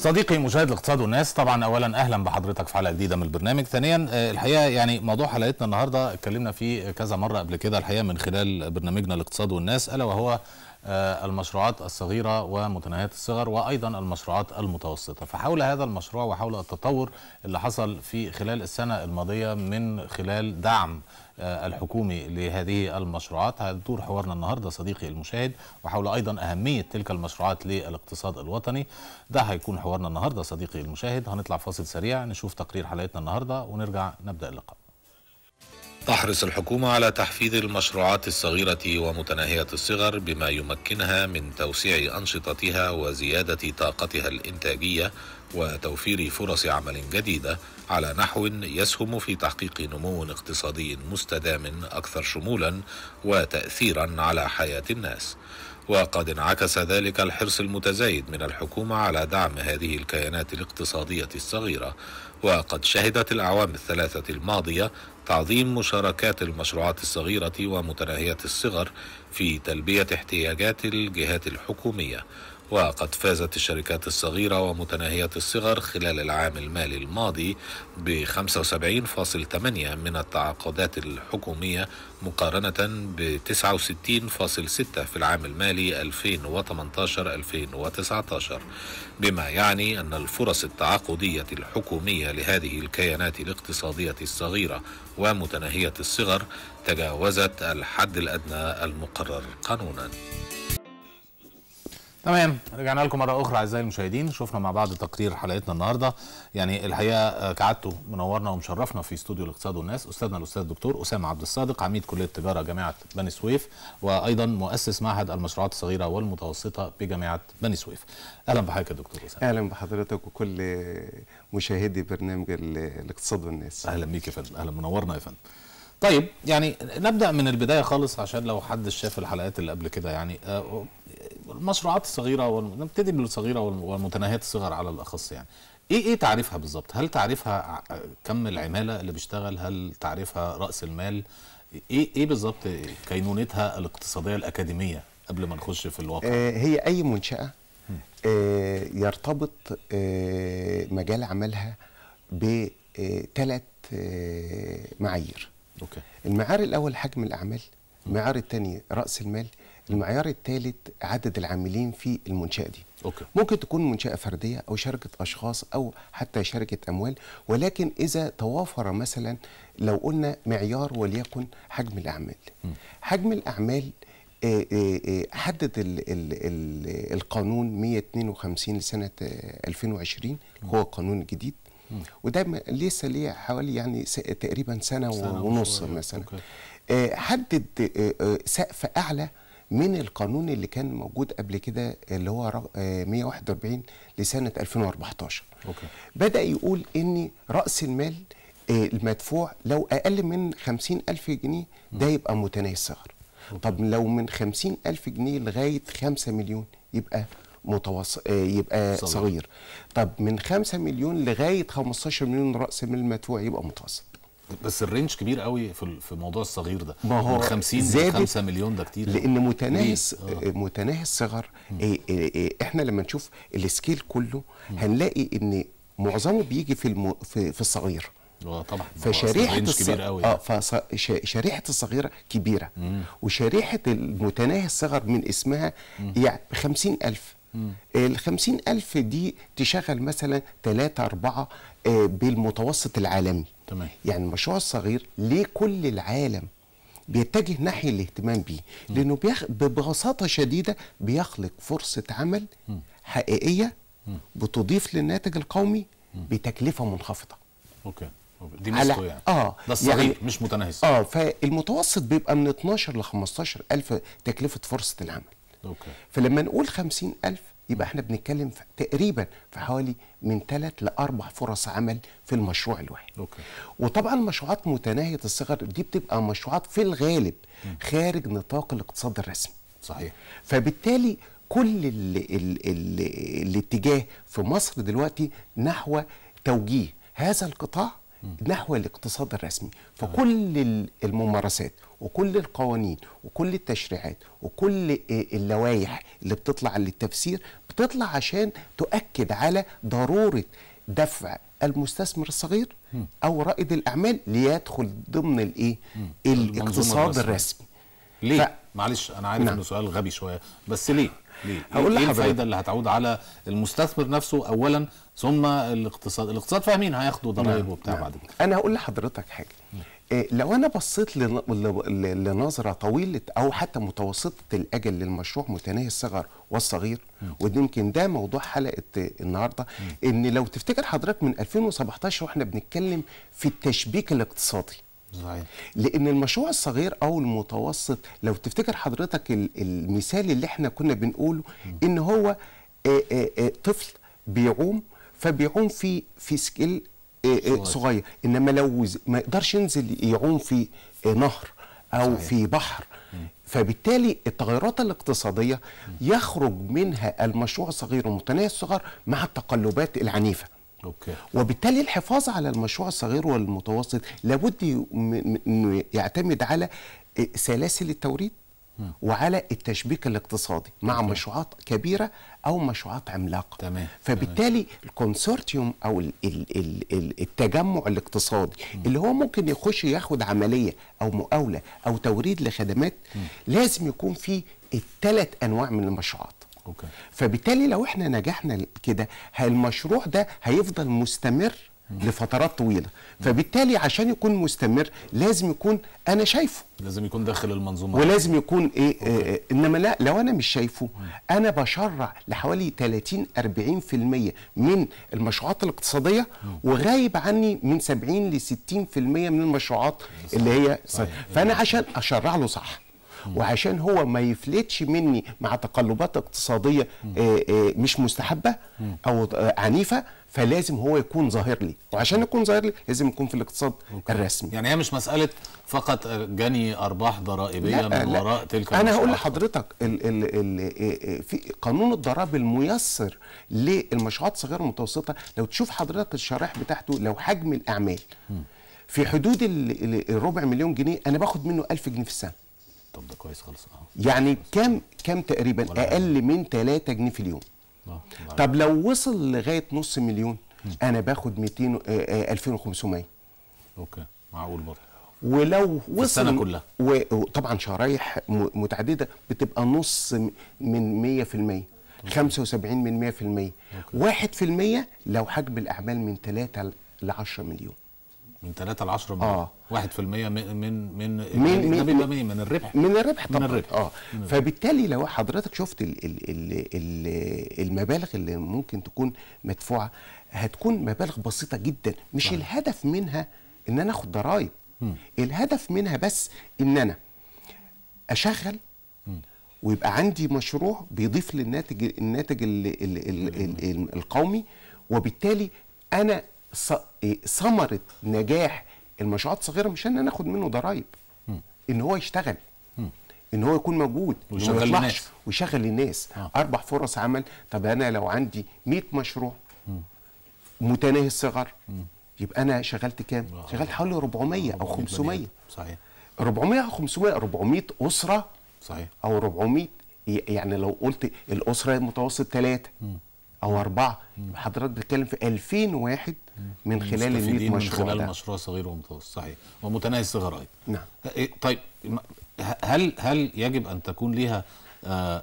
صديقي مشاهد الاقتصاد والناس طبعا اولا اهلا بحضرتك في حلقه جديده من البرنامج ثانيا آه، الحقيقه يعني موضوع حلقتنا النهارده اتكلمنا فيه كذا مره قبل كده الحقيقه من خلال برنامجنا الاقتصاد والناس الا وهو آه، المشروعات الصغيرة ومتناهية الصغر وأيضا المشروعات المتوسطة فحول هذا المشروع وحول التطور اللي حصل في خلال السنة الماضية من خلال دعم آه، الحكومي لهذه المشروعات هتدور حوارنا النهاردة صديقي المشاهد وحول أيضا أهمية تلك المشروعات للاقتصاد الوطني ده هيكون حوارنا النهاردة صديقي المشاهد هنطلع فاصل سريع نشوف تقرير حلقتنا النهاردة ونرجع نبدأ اللقاء تحرص الحكومة على تحفيز المشروعات الصغيرة ومتناهية الصغر بما يمكنها من توسيع أنشطتها وزيادة طاقتها الإنتاجية وتوفير فرص عمل جديدة على نحو يسهم في تحقيق نمو اقتصادي مستدام أكثر شمولا وتأثيرا على حياة الناس وقد انعكس ذلك الحرص المتزايد من الحكومة على دعم هذه الكيانات الاقتصادية الصغيرة وقد شهدت الأعوام الثلاثة الماضية تعظيم مشاركات المشروعات الصغيرة ومتناهية الصغر في تلبية احتياجات الجهات الحكومية وقد فازت الشركات الصغيرة ومتناهية الصغر خلال العام المالي الماضي ب 75.8 من التعاقدات الحكومية مقارنة ب 69.6 في العام المالي 2018-2019 بما يعني أن الفرص التعاقدية الحكومية لهذه الكيانات الاقتصادية الصغيرة ومتناهية الصغر تجاوزت الحد الأدنى المقرر قانونا تمام رجعنا لكم مره اخرى اعزائي المشاهدين شفنا مع بعض تقرير حلقتنا النهارده يعني الحقيقه آه، كعادته منورنا ومشرفنا في استوديو الاقتصاد والناس استاذنا الاستاذ الدكتور اسامه عبد الصادق عميد كليه التجاره جامعه بني سويف وايضا مؤسس معهد المشروعات الصغيره والمتوسطه بجامعه بني سويف اهلا بحضرتك يا دكتور اسامه اهلا بحضرتك وكل مشاهدي برنامج الاقتصاد والناس اهلا بيك يا فندم اهلا منورنا يا فندم طيب يعني نبدا من البدايه خالص عشان لو حد شاف الحلقات اللي قبل كده يعني آه، المشروعات الصغيره والم... نبتدي بالصغيره والمتناهيه الصغر على الاخص يعني ايه ايه تعريفها بالظبط هل تعريفها كم العماله اللي بيشتغل هل تعريفها راس المال ايه ايه بالظبط كينونتها الاقتصاديه الاكاديميه قبل ما نخش في الواقع آه، هي اي منشاه آه، يرتبط مجال عملها بثلاث معايير أوكي. المعيار الاول حجم الاعمال المعيار الثاني راس المال المعيار الثالث عدد العاملين في المنشاه دي أوكي. ممكن تكون منشاه فرديه او شركه اشخاص او حتى شركه اموال ولكن اذا توافر مثلا لو قلنا معيار وليكن حجم الاعمال م. حجم الاعمال آه، آه، آه، حدد القانون 152 لسنه 2020 هو القانون الجديد وده لسه ليه حوالي يعني تقريبا سنه, سنة ونص مثلا أوكي. آه، حدد آه، آه، سقف اعلى من القانون اللي كان موجود قبل كده اللي هو 141 لسنه 2014 أوكي. بدا يقول ان راس المال المدفوع لو اقل من 50000 جنيه ده يبقى متناهي الصغر طب لو من 50000 جنيه لغايه 5 مليون يبقى متوسط آه، يبقى صغير. صغير طب من 5 مليون لغايه 15 مليون راس مال مدفوع يبقى متوسط بس الرينج كبير قوي في في موضوع الصغير ده ما هو من 50 ل 5 مليون ده كتير لان متناهي آه. آه، متناهي الصغر آه، احنا لما نشوف السكيل كله هنلاقي ان معظمه بيجي في الم... في, الصغير الصغير طبعا فشريحه الص... كبير قوي اه فشريحه الصغيره كبيره مم. وشريحه المتناهي الصغر من اسمها مم. يعني 50000 ال 50000 دي تشغل مثلا 3 4 آه، بالمتوسط العالمي تمام يعني المشروع الصغير ليه كل العالم بيتجه ناحية الاهتمام بيه لأنه بيخ... ببساطة شديدة بيخلق فرصة عمل حقيقية بتضيف للناتج القومي بتكلفة منخفضة أوكي. أوكي دي على... يعني اه ده الصغير يعني... مش متناهز اه فالمتوسط بيبقى من 12 ل 15 ألف تكلفة فرصة العمل أوكي. فلما نقول خمسين ألف يبقى احنا بنتكلم تقريبا في حوالي من ثلاث لاربع فرص عمل في المشروع الواحد أوكي. وطبعا مشروعات متناهيه الصغر دي بتبقى مشروعات في الغالب خارج نطاق الاقتصاد الرسمي صحيح فبالتالي كل الاتجاه في مصر دلوقتي نحو توجيه هذا القطاع نحو الاقتصاد الرسمي فكل الممارسات وكل القوانين وكل التشريعات وكل آه، اللوائح اللي بتطلع للتفسير بتطلع عشان تؤكد على ضروره دفع المستثمر الصغير او رائد الاعمال ليدخل ضمن الايه الاقتصاد الرسمي ليه ف... معلش انا عارف نعم. انه سؤال غبي شويه بس ليه ليه إيه هقول ايه الفايده اللي هتعود على المستثمر نفسه اولا ثم الاقتصاد الاقتصاد فاهمين هياخدوا ضرائب نعم. وبتاع نعم. بعد كده انا هقول لحضرتك حاجه إيه، لو انا بصيت لنظره طويله او حتى متوسطه الاجل للمشروع متناهي الصغر والصغير وده يمكن ده موضوع حلقه النهارده ان لو تفتكر حضرتك من 2017 واحنا بنتكلم في التشبيك الاقتصادي صحيح. لان المشروع الصغير او المتوسط لو تفتكر حضرتك المثال اللي احنا كنا بنقوله ان هو طفل بيعوم فبيعوم في في سكيل إيه، إيه، صغير انما لو ما يقدرش ينزل يعوم في إيه، نهر او صحيح. في بحر فبالتالي التغيرات الاقتصاديه يخرج منها المشروع الصغير والمتناهي الصغر مع التقلبات العنيفه أوكي. وبالتالي الحفاظ على المشروع الصغير والمتوسط لابد انه يعتمد على سلاسل التوريد وعلى التشبيك الاقتصادي مع تمام. مشروعات كبيره او مشروعات عملاقه تمام. فبالتالي تمام. الكونسورتيوم او الـ الـ الـ التجمع الاقتصادي م. اللي هو ممكن يخش ياخد عمليه او مقاوله او توريد لخدمات م. لازم يكون فيه الثلاث انواع من المشروعات أوكي. فبالتالي لو احنا نجحنا كده المشروع ده هيفضل مستمر لفترات طويله فبالتالي عشان يكون مستمر لازم يكون انا شايفه لازم يكون داخل المنظومه ولازم يكون ايه, إيه, إيه، انما لا لو انا مش شايفه انا بشرع لحوالي 30 40% من المشروعات الاقتصاديه وغايب عني من 70 ل 60% من المشروعات اللي هي صحيح. فانا عشان اشرع له صح وعشان هو ما يفلتش مني مع تقلبات اقتصاديه إيه، إيه، مش مستحبه او عنيفه فلازم هو يكون ظاهر لي وعشان يكون ظاهر لي لازم يكون في الاقتصاد ممكن. الرسمي يعني هي مش مساله فقط جني ارباح ضرائبيه لا من لا. وراء تلك انا هقول لحضرتك ال ال ال إيه، إيه، في قانون الضرائب الميسر للمشروعات الصغيره المتوسطه لو تشوف حضرتك الشرائح بتاعته لو حجم الاعمال في حدود الربع مليون جنيه انا باخد منه 1000 جنيه في السنه طب ده كويس خالص آه. يعني كام كام تقريبا اقل من 3 جنيه في اليوم آه، طب لو وصل لغايه نص مليون انا باخد 200 2500 آه، آه، اوكي معقول برضه ولو وصل السنه كلها وطبعا شرايح متعدده بتبقى نص من 100% 75 من 100% 1% لو حجم الاعمال من 3 ل 10 مليون من 3 ل 10 مليون اه 1% من من من من من, من, من الربح من الربح طبعا من الربح. اه من فبالتالي لو حضرتك شفت الـ الـ الـ الـ المبالغ اللي ممكن تكون مدفوعه هتكون مبالغ بسيطه جدا مش صحيح. الهدف منها ان انا اخد ضرائب الهدف منها بس ان انا اشغل ويبقى عندي مشروع بيضيف للناتج الناتج القومي وبالتالي انا إيه، ثمره نجاح المشروعات الصغيره مش ان ناخد منه ضرائب ان هو يشتغل ان هو يكون موجود ويشغل الناس ويشغل الناس آه. اربع فرص عمل طب انا لو عندي 100 مشروع متناهي الصغر يبقى انا شغلت كام؟ آه. شغلت حوالي 400 او 500 صحيح 400 او 500 400 اسره صحيح او 400 يعني لو قلت الاسره متوسط ثلاثه او اربعه يعني حضرتك بتتكلم في 2000 واحد من خلال ال 100 مشروع من خلال ده. مشروع صغير ومتوسط صحيح ومتناهي الصغر ايضا نعم إيه، إيه، طيب هل هل يجب ان تكون ليها آه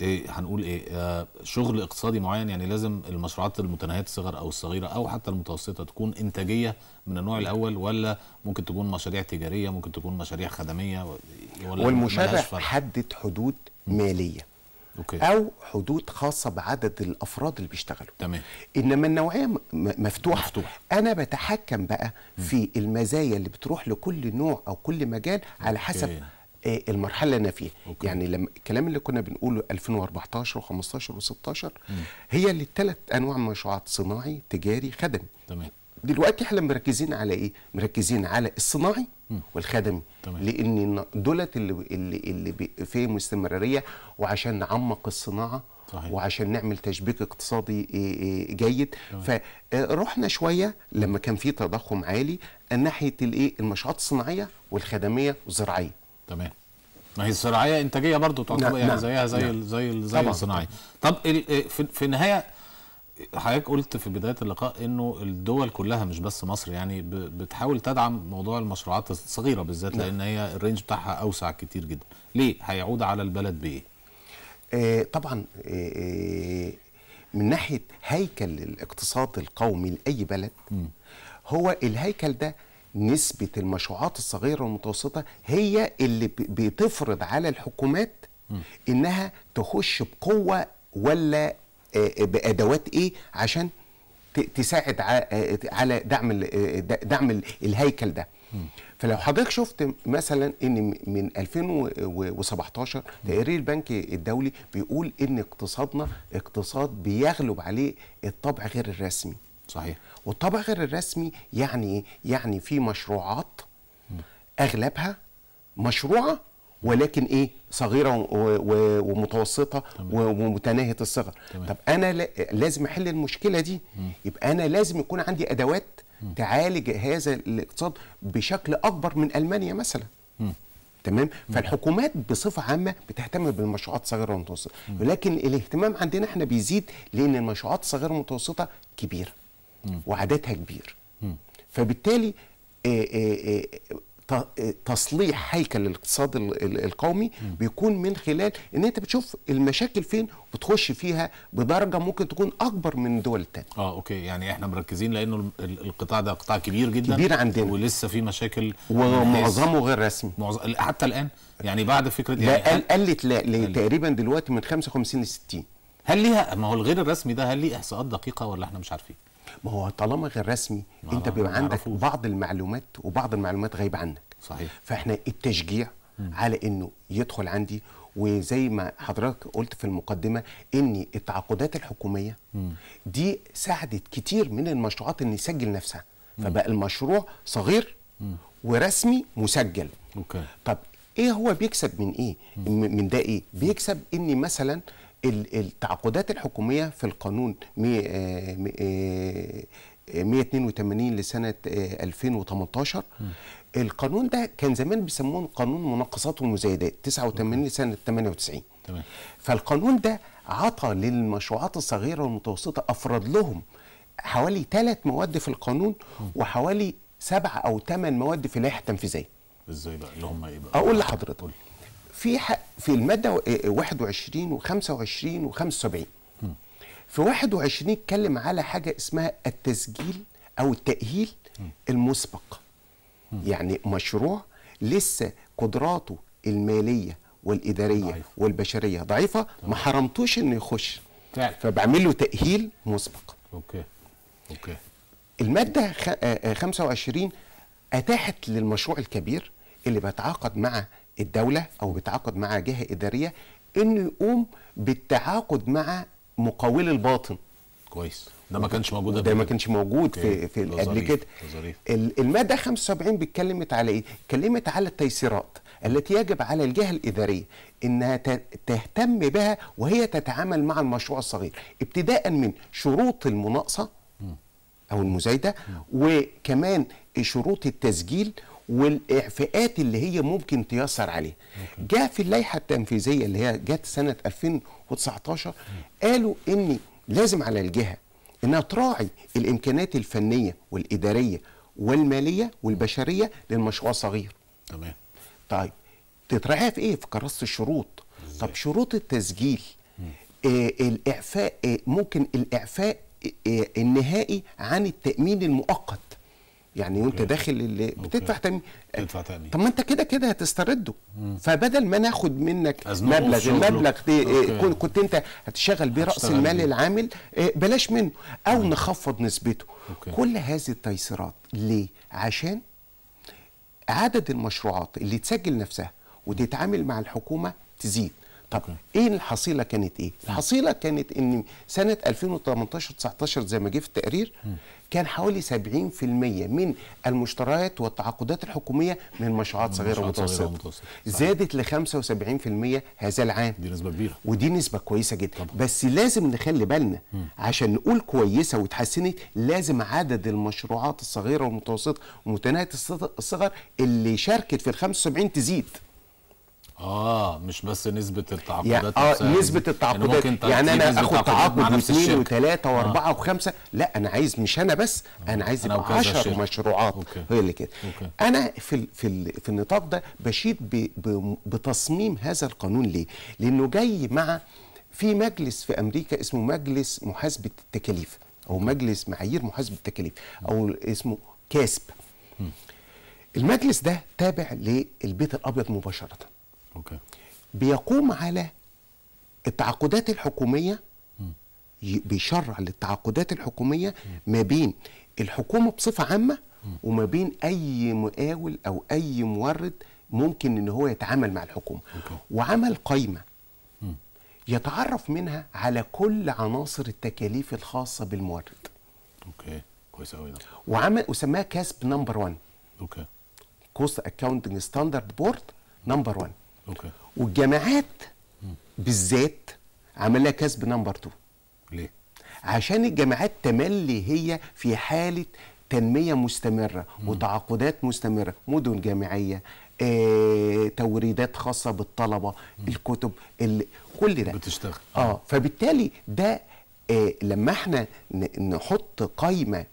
إيه هنقول ايه آه شغل اقتصادي معين يعني لازم المشروعات المتناهيه الصغر او الصغيره او حتى المتوسطه تكون انتاجيه من النوع نعم. الاول ولا ممكن تكون مشاريع تجاريه ممكن تكون مشاريع خدميه ولا والمشابه حدد حدود ماليه أوكي. او حدود خاصه بعدد الافراد اللي بيشتغلوا تمام انما النوعيه مفتوحه مفتوح. انا بتحكم بقى في المزايا اللي بتروح لكل نوع او كل مجال على حسب أوكي. آه، المرحله اللي انا فيها أوكي. يعني لما الكلام اللي كنا بنقوله 2014 و15 و16 هي اللي الثلاث انواع من مشروعات صناعي تجاري خدمي تمام دلوقتي احنا مركزين على ايه مركزين على الصناعي والخدمي لان دولت اللي اللي, اللي فيهم استمراريه وعشان نعمق الصناعه صحيح. وعشان نعمل تشبيك اقتصادي آه، آه، جيد طبعا. فرحنا آه، شويه لما كان في تضخم عالي ناحيه الايه المشروعات الصناعيه والخدميه والزراعيه تمام ما هي الزراعيه انتاجيه برضه تعتبر نعم. يعني نعم. زيها زي نعم. زي زي الصناعي طب في, في النهايه حضرتك قلت في بدايه اللقاء انه الدول كلها مش بس مصر يعني بتحاول تدعم موضوع المشروعات الصغيره بالذات لان هي الرينج بتاعها اوسع كتير جدا ليه هيعود على البلد بايه آه، طبعا آه، آه، من ناحيه هيكل الاقتصاد القومي لاي بلد هو الهيكل ده نسبه المشروعات الصغيره والمتوسطه هي اللي بتفرض على الحكومات انها تخش بقوه ولا آه، آه، بادوات ايه عشان تساعد آه، على دعم دعم الهيكل ده فلو حضرتك شفت مثلا ان من 2017 تقرير البنك الدولي بيقول ان اقتصادنا اقتصاد بيغلب عليه الطبع غير الرسمي صحيح والطبع غير الرسمي يعني إيه؟ يعني في مشروعات اغلبها مشروعه ولكن ايه صغيره ومتوسطه ومتناهيه الصغر تمام. طب انا لازم احل المشكله دي يبقى انا لازم يكون عندي ادوات تعالج هذا الاقتصاد بشكل اكبر من المانيا مثلا تمام فالحكومات بصفه عامه بتهتم بالمشروعات الصغيره والمتوسطه ولكن الاهتمام عندنا احنا بيزيد لان المشروعات الصغيره والمتوسطه كبيره وعددها كبير فبالتالي تصليح هيكل الاقتصاد القومي بيكون من خلال ان انت بتشوف المشاكل فين وتخش فيها بدرجه ممكن تكون اكبر من دول تانية اه اوكي يعني احنا مركزين لانه القطاع ده قطاع كبير جدا كبير عندنا ولسه في مشاكل ومعظمه غير رسمي معظم حتى الان يعني بعد فكره لا يعني قلت لا قلت تقريبا دلوقتي من 55 ل 60 هل ليها ما هو الغير الرسمي ده هل ليه احصاءات دقيقه ولا احنا مش عارفين ما هو طالما غير رسمي انت بيبقى عندك بعض المعلومات وبعض المعلومات غايبه عنك صحيح فاحنا التشجيع مم. على انه يدخل عندي وزي ما حضرتك قلت في المقدمه ان التعاقدات الحكوميه دي ساعدت كتير من المشروعات ان يسجل نفسها فبقى المشروع صغير ورسمي مسجل اوكي طب ايه هو بيكسب من ايه من ده ايه بيكسب أني مثلا التعاقدات الحكوميه في القانون 182 آه، آه، آه، لسنه 2018 القانون ده كان زمان بيسموه قانون مناقصات ومزايدات 89 لسنه 98 تمام فالقانون ده عطى للمشروعات الصغيره والمتوسطه افرض لهم حوالي ثلاث مواد في القانون وحوالي سبع او ثمان مواد في لائحه تنفيذيه ازاي بقى اللي هم ايه بقى اقول لحضرتك في حق في الماده 21 و25 و75 في 21 اتكلم على حاجه اسمها التسجيل او التاهيل المسبق يعني مشروع لسه قدراته الماليه والاداريه ضعيف. والبشريه ضعيفه ما حرمتوش انه يخش فبعمل له تاهيل مسبق اوكي اوكي الماده 25 آه، آه، اتاحت للمشروع الكبير اللي بيتعاقد مع الدولة أو بيتعاقد مع جهة إدارية إنه يقوم بالتعاقد مع مقاول الباطن كويس ده ما كانش موجود ده ما كانش موجود في في قبل كده الماده 75 بيتكلمت على ايه؟ اتكلمت على التيسيرات التي يجب على الجهه الاداريه انها تهتم بها وهي تتعامل مع المشروع الصغير ابتداء من شروط المناقصه او المزايده وكمان شروط التسجيل والاعفاءات اللي هي ممكن تيسر عليها جاء في اللائحه التنفيذيه اللي هي جت سنه 2019 قالوا ان لازم على الجهه انها تراعي الامكانات الفنيه والاداريه والماليه والبشريه للمشروع الصغير تمام طيب تتراعيها في ايه في كراسه الشروط بالزبط. طب شروط التسجيل آه الاعفاء آه ممكن الاعفاء آه, آه، النهائي عن التامين المؤقت يعني وانت داخل اللي بتدفع تامين تدفع تامين طب ما انت كده كده هتسترده مم. فبدل ما ناخد منك مبلغ المبلغ ده إيه، كنت انت هتشغل بيه راس المال بيه. العامل إيه، بلاش منه او مم. نخفض نسبته أوكي. كل هذه التيسيرات ليه عشان عدد المشروعات اللي تسجل نفسها وتتعامل مع الحكومه تزيد طب أوكي. ايه الحصيله كانت ايه الحصيله كانت ان سنه 2018 19 زي ما جه في التقرير مم. كان حوالي 70% من المشتريات والتعاقدات الحكوميه من مشروعات صغيره ومتوسطه زادت ل 75% هذا العام دي نسبه كبيره ودي نسبه كويسه جدا طبعا. بس لازم نخلي بالنا عشان نقول كويسه وتحسنت لازم عدد المشروعات الصغيره والمتوسطه ومتناهيه الصغر اللي شاركت في ال 75 تزيد اه مش بس نسبه التعاقدات آه، يعني اه نسبه التعاقدات يعني, يعني انا اخد تعاقد واثنين وثلاثه آه. واربعه آه. وخمسه لا انا عايز مش انا بس آه. انا عايز يبقى 10 مشروعات أوكي. هي اللي كده أوكي. انا في الـ في الـ في النطاق ده بشيد بـ بـ بتصميم هذا القانون ليه؟ لانه جاي مع في مجلس في امريكا اسمه مجلس محاسبه التكاليف او مجلس معايير محاسبه التكاليف او اسمه كاسب المجلس ده تابع للبيت الابيض مباشره أوكي. بيقوم على التعاقدات الحكوميه بيشرع للتعاقدات الحكوميه ما بين الحكومه بصفه عامه وما بين اي مقاول او اي مورد ممكن ان هو يتعامل مع الحكومه أوكي. وعمل قائمه يتعرف منها على كل عناصر التكاليف الخاصه بالمورد اوكي كويس قوي وعمل وسماها كاسب نمبر 1 اوكي كوست اكاونتنج ستاندرد بورد نمبر 1 اوكي والجامعات بالذات عملها كسب نمبر 2 ليه؟ عشان الجامعات تملي هي في حاله تنميه مستمره مم. وتعاقدات مستمره مدن جامعيه آه، توريدات خاصه بالطلبه مم. الكتب اللي كل ده بتشتغل آه،, اه فبالتالي ده آه لما احنا نحط قايمه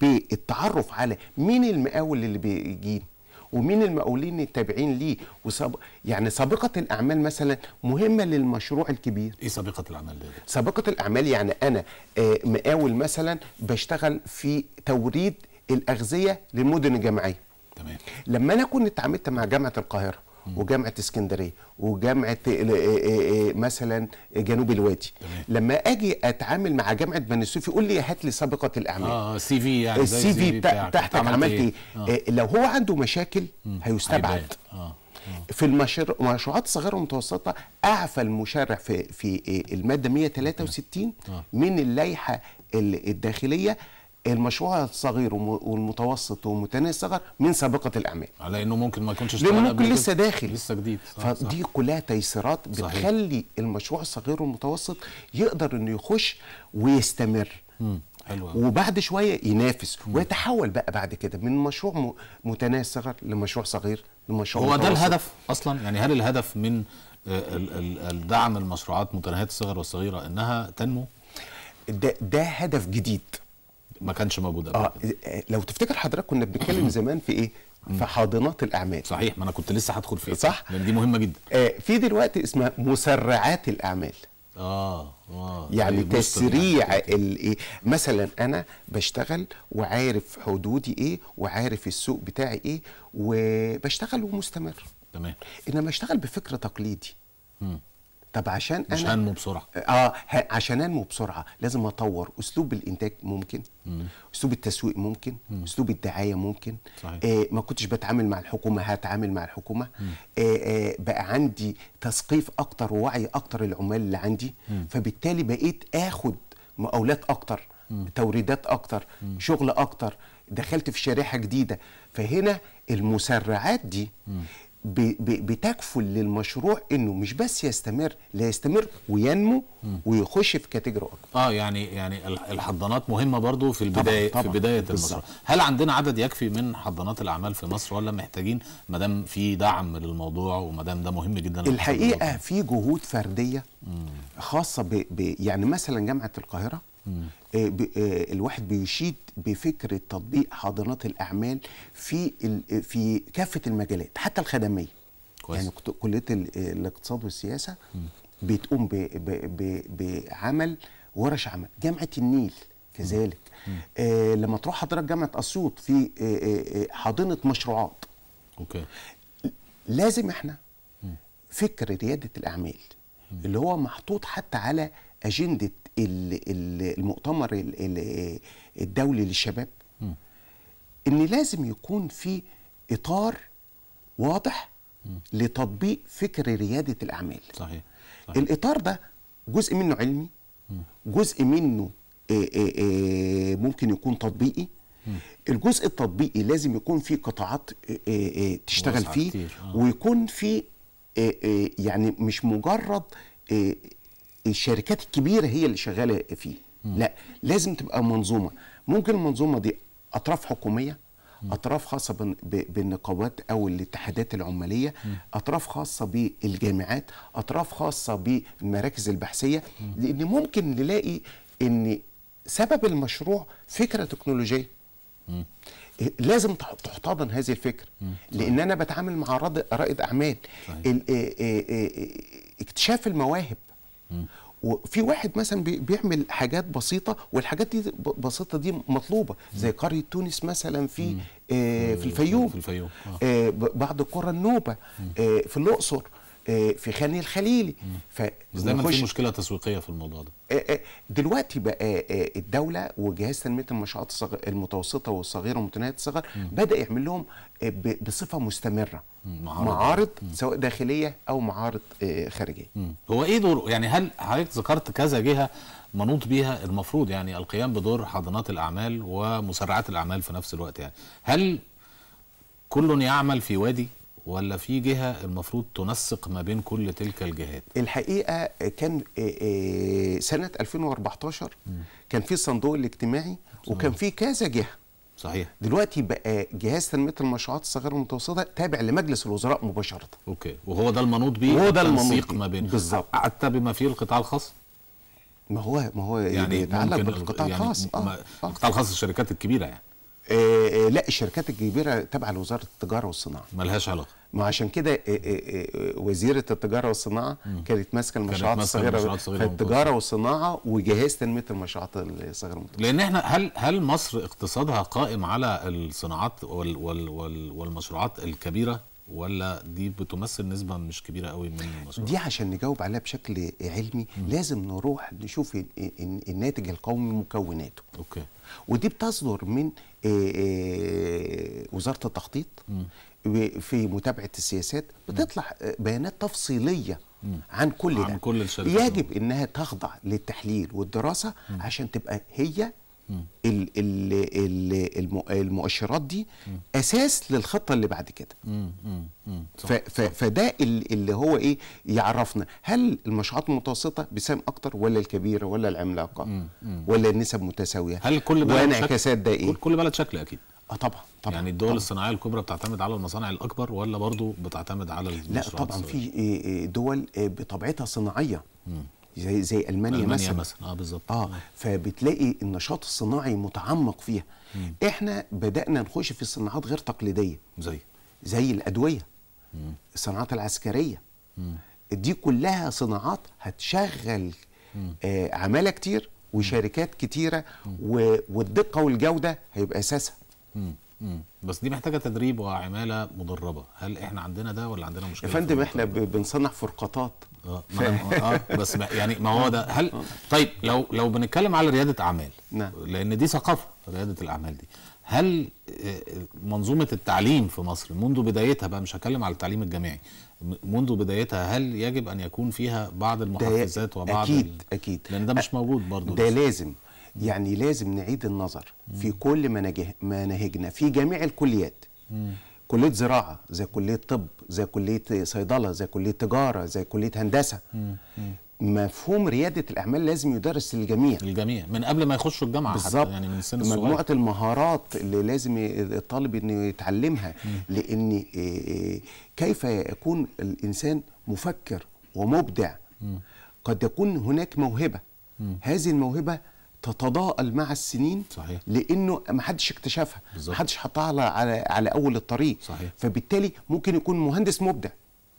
بالتعرف على مين المقاول اللي بيجينا ومين المقاولين التابعين ليه وسب... يعني سابقه الاعمال مثلا مهمه للمشروع الكبير ايه سابقه الاعمال دي؟ سابقه الاعمال يعني انا آه، مقاول مثلا بشتغل في توريد الاغذيه للمدن الجامعيه تمام لما انا كنت اتعاملت مع جامعه القاهره وجامعه اسكندريه وجامعه آه، آه، آه، مثلا جنوب الوادي لما اجي اتعامل مع جامعه بني سويف يقول لي هات لي سابقه الاعمال اه سي في يعني السي في بتاعتك عملت ايه, إيه؟ آه. لو هو عنده مشاكل هيستبعد في المشروعات الصغيره والمتوسطه اعفى المشرع في في الماده 163 من اللائحه الداخليه المشروع الصغير والمتوسط ومتناهي الصغر من سابقه الاعمال على انه ممكن ما يكونش اشتغل ممكن لسه داخل لسه جديد صح فدي صح. كلها تيسيرات بتخلي صحيح. المشروع الصغير والمتوسط يقدر انه يخش ويستمر مم. حلوة. وبعد شويه ينافس مم. ويتحول بقى بعد كده من مشروع متناهي الصغر لمشروع صغير لمشروع هو ده الهدف اصلا يعني هل الهدف من آه، الدعم المشروعات متناهيه الصغر والصغيره انها تنمو ده ده هدف جديد ما كانش موجود اه إيه، إيه، لو تفتكر حضرتك كنا بنتكلم زمان في ايه في حاضنات الاعمال صحيح ما انا كنت لسه هدخل فيها صح لان يعني دي مهمه جدا آه في دلوقتي اسمها مسرعات الاعمال اه اه يعني طيب، تسريع يعني، الايه مثلا انا بشتغل وعارف حدودي ايه وعارف السوق بتاعي ايه وبشتغل ومستمر تمام انما اشتغل بفكر تقليدي مم. طب عشان مش انا هنمو بسرعه اه, آه، عشان انمو بسرعه لازم اطور اسلوب الانتاج ممكن مم. اسلوب التسويق ممكن مم. اسلوب الدعايه ممكن صحيح. آه ما كنتش بتعامل مع الحكومه هتعامل مع الحكومه آه آه بقى عندي تثقيف اكتر ووعي اكتر للعمال اللي عندي مم. فبالتالي بقيت اخد مقاولات اكتر مم. توريدات اكتر مم. شغل اكتر دخلت في شريحه جديده فهنا المسرعات دي مم. بتكفل للمشروع انه مش بس يستمر لا يستمر وينمو ويخش في كاتيجوري اكبر اه يعني يعني الحضانات مهمه برضو في البدايه طبعًا طبعًا في بدايه المشروع هل عندنا عدد يكفي من حضانات الاعمال في مصر ولا محتاجين ما دام في دعم للموضوع وما دام ده مهم جدا الحقيقه في جهود فرديه خاصه ب... ب... يعني مثلا جامعه القاهره آه، آه، الواحد بيشيد بفكره تطبيق حاضنات الاعمال في آه، في كافه المجالات حتى الخدميه كويس. يعني كليه الاقتصاد والسياسه بتقوم بعمل ورش عمل جامعه النيل كذلك آه لما تروح حضرتك جامعه اسيوط في حاضنه مشروعات اوكي لازم احنا فكر رياده الاعمال اللي هو محطوط حتى على اجنده المؤتمر الدولي للشباب ان لازم يكون في اطار واضح لتطبيق فكر رياده الاعمال صحيح. صحيح الاطار ده جزء منه علمي جزء منه آه، آه، آه، ممكن يكون تطبيقي الجزء التطبيقي لازم يكون فيه قطاعات تشتغل فيه ويكون فيه يعني مش مجرد الشركات الكبيره هي اللي شغاله فيه مم. لا لازم تبقى منظومه ممكن المنظومه دي اطراف حكوميه مم. اطراف خاصه بالنقابات او الاتحادات العماليه مم. اطراف خاصه بالجامعات اطراف خاصه بالمراكز البحثيه لان ممكن نلاقي ان سبب المشروع فكره تكنولوجيه إيه، لازم تحتضن هذه الفكره لان انا بتعامل مع رائد اعمال إيه، إيه، اكتشاف المواهب وفي واحد مثلا بيعمل حاجات بسيطه والحاجات دي بسيطه دي مطلوبه زي قريه تونس مثلا في آه في الفيوم في الفيوم آه. آه بعض قرى النوبه آه في الاقصر آه، في خان الخليلي ف دايما في مشكله تسويقيه في الموضوع ده آه، آه، دلوقتي بقى الدوله وجهاز تنميه المنشات المتوسطه والصغيره ومتناهيه الصغر بدا يعمل لهم بصفه مستمره معارض, معارض سواء داخليه او معارض خارجيه هو ايه دوره يعني هل حضرتك ذكرت كذا جهه منوط بيها المفروض يعني القيام بدور حاضنات الاعمال ومسرعات الاعمال في نفس الوقت يعني هل كل يعمل في وادي ولا في جهة المفروض تنسق ما بين كل تلك الجهات الحقيقة كان آه، آه، سنة 2014 كان في الصندوق الاجتماعي وكان في كذا جهة صحيح دلوقتي بقى آه، جهاز تنميه المشروعات الصغيره والمتوسطه تابع لمجلس الوزراء مباشره اوكي وهو ده المنوط بيه وهو ده المنوط ما بين بالظبط حتى بما فيه القطاع الخاص ما هو ما هو يعني يتعلق بالقطاع يعني الخاص يعني آه. القطاع الخاص الشركات الكبيره يعني آه لا الشركات الكبيره تابعه لوزاره التجاره والصناعه ملهاش علاقه ما عشان كده إيه، إيه، إيه، وزيره التجاره والصناعه كانت ماسكه المشروعات الصغيره التجاره والصناعه وجهاز تنميه المشروعات الصغيره المتوسطه لان احنا هل هل مصر اقتصادها قائم على الصناعات وال وال وال والمشروعات الكبيره ولا دي بتمثل نسبه مش كبيره قوي من المشروعات دي عشان نجاوب عليها بشكل علمي لازم نروح نشوف الناتج القومي مكوناته اوكي ودي بتصدر من وزاره التخطيط في متابعه السياسات بتطلع بيانات تفصيليه عن كل عن ده عن كل الشركات يجب انها تخضع للتحليل والدراسه عشان تبقى هي المؤشرات دي اساس للخطه اللي بعد كده فده اللي هو ايه يعرفنا هل المشروعات المتوسطه بيساهم اكتر ولا الكبيره ولا العملاقه ولا النسب متساويه هل كل بلد وانعكاسات ده ايه كل بلد شكل اكيد اه طبعا طبعا يعني الدول طبعًا. الصناعيه الكبرى بتعتمد على المصانع الاكبر ولا برضه بتعتمد على لا طبعا في آه، آه، دول آه، بطبيعتها صناعيه زي زي المانيا, ألمانيا مثلا مثلا اه بالظبط اه فبتلاقي النشاط الصناعي متعمق فيها مم. احنا بدانا نخش في الصناعات غير تقليديه زي زي الادويه مم. الصناعات العسكريه مم. دي كلها صناعات هتشغل آه عماله كتير وشركات كتيره والدقه والجوده هيبقى اساسها مم. بس دي محتاجه تدريب وعماله مدربه هل احنا عندنا ده ولا عندنا مشكله يا فندم احنا بنصنع فرقاطات اه اه بس يعني ما هو ده هل طيب لو لو بنتكلم على رياده اعمال نعم. لان دي ثقافه رياده الاعمال دي هل آه، منظومه التعليم في مصر منذ بدايتها بقى مش هتكلم على التعليم الجامعي منذ بدايتها هل يجب ان يكون فيها بعض المحفزات وبعض اكيد اكيد لان ده مش موجود برضه ده لازم يعني لازم نعيد النظر في كل مناهجنا في جميع الكليات كليه زراعه زي كليه طب زي كليه صيدله زي كليه تجاره زي كليه هندسه مفهوم رياده الاعمال لازم يدرس للجميع الجميع من قبل ما يخشوا الجامعه بالظبط يعني من سن الصغير مجموعه المهارات اللي لازم الطالب انه يتعلمها لان آه، كيف يكون الانسان مفكر ومبدع قد يكون هناك موهبه هذه الموهبه تتضاءل مع السنين صحيح. لانه ما حدش اكتشفها ما حدش حطها على, على اول الطريق صحيح. فبالتالي ممكن يكون مهندس مبدع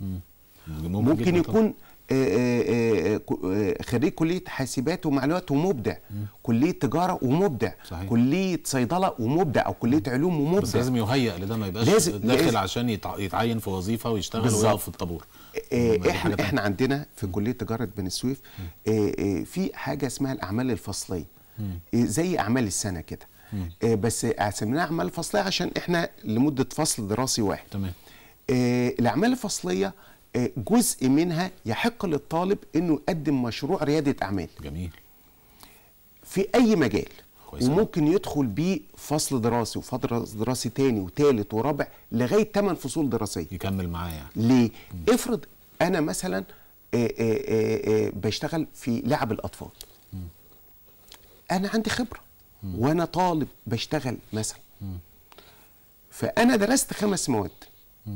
مم. ممكن, ممكن يكون طبعا. آه، آه، آه، خريج كليه حاسبات ومعلومات ومبدع كليه تجاره ومبدع صحيح. كليه صيدله ومبدع او كليه علوم ومبدع بس لازم يهيئ لده ما يبقاش لازم داخل لازم عشان يتعين في وظيفه ويشتغل ويقف في الطابور احنا احنا عندنا في كليه تجاره بني سويف في حاجه اسمها الاعمال الفصليه زي اعمال السنه كده بس سميناها اعمال فصليه عشان احنا لمده فصل دراسي واحد تمام الاعمال الفصليه آه، جزء منها يحق للطالب انه يقدم مشروع رياده اعمال جميل في اي مجال كويسة. وممكن يدخل بيه فصل دراسي وفصل دراسي تاني وتالت ورابع لغايه ثمان فصول دراسيه يكمل معايا يعني ليه افرض انا مثلا آآ آه، آآ آه، بشتغل في لعب الاطفال م. انا عندي خبره م. وانا طالب بشتغل مثلا م. فانا درست خمس مواد م.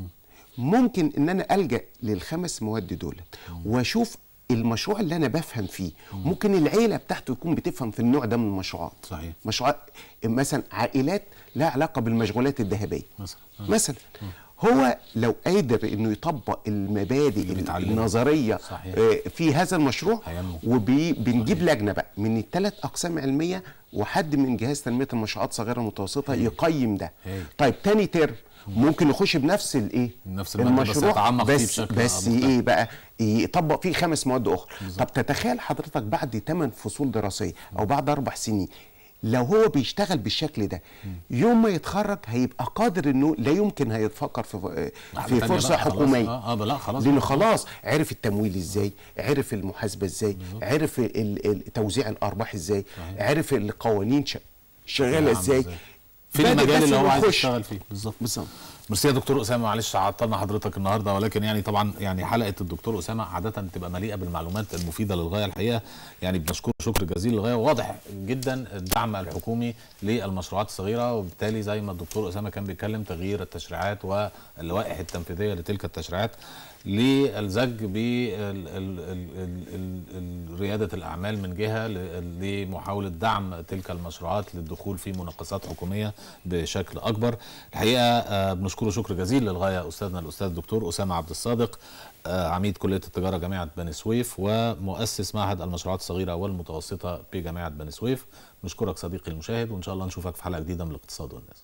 ممكن ان انا الجا للخمس مواد دول واشوف المشروع اللي انا بفهم فيه ممكن العيله بتاعته تكون بتفهم في النوع ده من المشروعات صحيح مشروعات مثلا عائلات لها علاقه بالمشغولات الذهبيه مثلا آه. مثلا آه. هو لو قادر انه يطبق المبادئ النظريه صحيح. آه، في هذا المشروع وبنجيب لجنه بقى من الثلاث اقسام علميه وحد من جهاز تنميه المشروعات الصغيره المتوسطه يقيم ده هي. طيب تاني ترم ممكن يخش بنفس الايه نفس المشروع بس بس, فيه بس ايه بقى يطبق فيه خمس مواد اخرى بالزبط. طب تتخيل حضرتك بعد 8 فصول دراسيه او بعد اربع سنين لو هو بيشتغل بالشكل ده يوم ما يتخرج هيبقى قادر انه لا يمكن هيتفكر في في فرصه حكوميه آه،, اه لا خلاص لانه خلاص عرف التمويل ازاي عرف المحاسبه ازاي عرف توزيع الارباح ازاي عرف القوانين شغاله ازاي في المجال اللي هو عايز يشتغل فيه بالظبط بالظبط ميرسي يا دكتور اسامه معلش عطلنا حضرتك النهارده ولكن يعني طبعا يعني حلقه الدكتور اسامه عاده بتبقى مليئه بالمعلومات المفيده للغايه الحقيقه يعني بنشكره شكر جزيل للغايه واضح جدا الدعم الحكومي للمشروعات الصغيره وبالتالي زي ما الدكتور اسامه كان بيتكلم تغيير التشريعات واللوائح التنفيذيه لتلك التشريعات للزج بريادة الأعمال من جهة لمحاولة دعم تلك المشروعات للدخول في مناقصات حكومية بشكل أكبر الحقيقة آه، بنشكره شكر جزيل للغاية أستاذنا الأستاذ الدكتور أسامة عبد الصادق آه، عميد كلية التجارة جامعة بني سويف ومؤسس معهد المشروعات الصغيرة والمتوسطة بجامعة بني سويف نشكرك صديقي المشاهد وإن شاء الله نشوفك في حلقة جديدة من الاقتصاد والناس